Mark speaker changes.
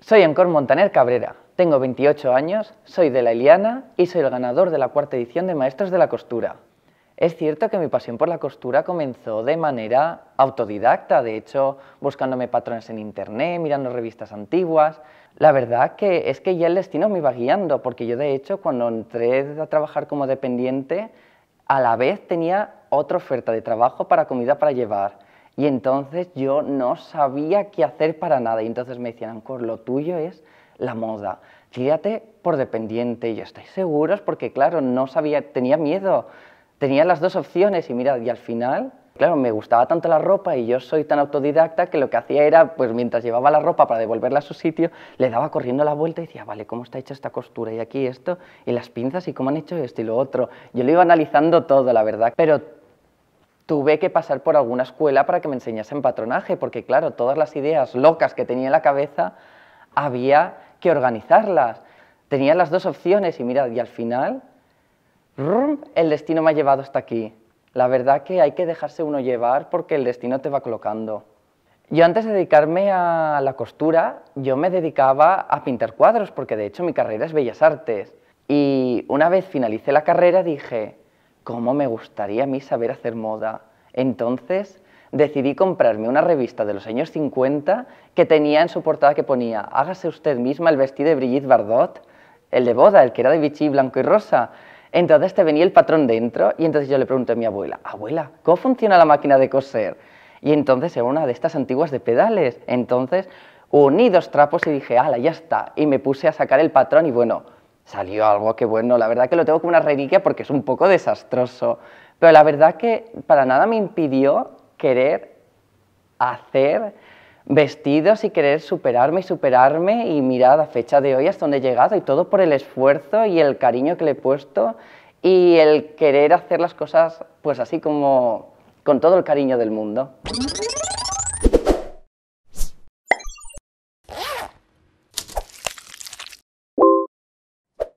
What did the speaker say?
Speaker 1: Soy Ancor Montaner Cabrera, tengo 28 años, soy de La Eliana y soy el ganador de la cuarta edición de Maestros de la Costura. Es cierto que mi pasión por la costura comenzó de manera autodidacta, de hecho, buscándome patrones en internet, mirando revistas antiguas. La verdad que es que ya el destino me iba guiando, porque yo de hecho cuando entré a trabajar como dependiente, a la vez tenía otra oferta de trabajo para comida para llevar. Y entonces yo no sabía qué hacer para nada. Y entonces me decían, Ancor, lo tuyo es la moda. Tírate por dependiente. Y yo, ¿estáis seguros? Porque claro, no sabía, tenía miedo. Tenía las dos opciones y mira, y al final claro, me gustaba tanto la ropa y yo soy tan autodidacta que lo que hacía era, pues mientras llevaba la ropa para devolverla a su sitio, le daba corriendo la vuelta y decía, vale, ¿cómo está hecha esta costura? Y aquí esto, y las pinzas, y cómo han hecho esto y lo otro. Yo lo iba analizando todo, la verdad, pero tuve que pasar por alguna escuela para que me enseñasen patronaje, porque claro, todas las ideas locas que tenía en la cabeza había que organizarlas. Tenía las dos opciones y mira, y al final, el destino me ha llevado hasta aquí. La verdad que hay que dejarse uno llevar porque el destino te va colocando. Yo antes de dedicarme a la costura, yo me dedicaba a pintar cuadros, porque de hecho mi carrera es Bellas Artes. Y una vez finalicé la carrera dije, cómo me gustaría a mí saber hacer moda. Entonces decidí comprarme una revista de los años 50 que tenía en su portada que ponía hágase usted misma el vestido de Brigitte Bardot, el de boda, el que era de Vichy blanco y rosa. Entonces te venía el patrón dentro y entonces yo le pregunté a mi abuela, abuela, ¿cómo funciona la máquina de coser? Y entonces era una de estas antiguas de pedales. Entonces uní dos trapos y dije, ala, ya está. Y me puse a sacar el patrón y bueno, salió algo que, bueno, la verdad que lo tengo como una reliquia porque es un poco desastroso, pero la verdad que para nada me impidió querer hacer vestidos y querer superarme y superarme y mirar a fecha de hoy hasta donde he llegado y todo por el esfuerzo y el cariño que le he puesto y el querer hacer las cosas pues así como con todo el cariño del mundo.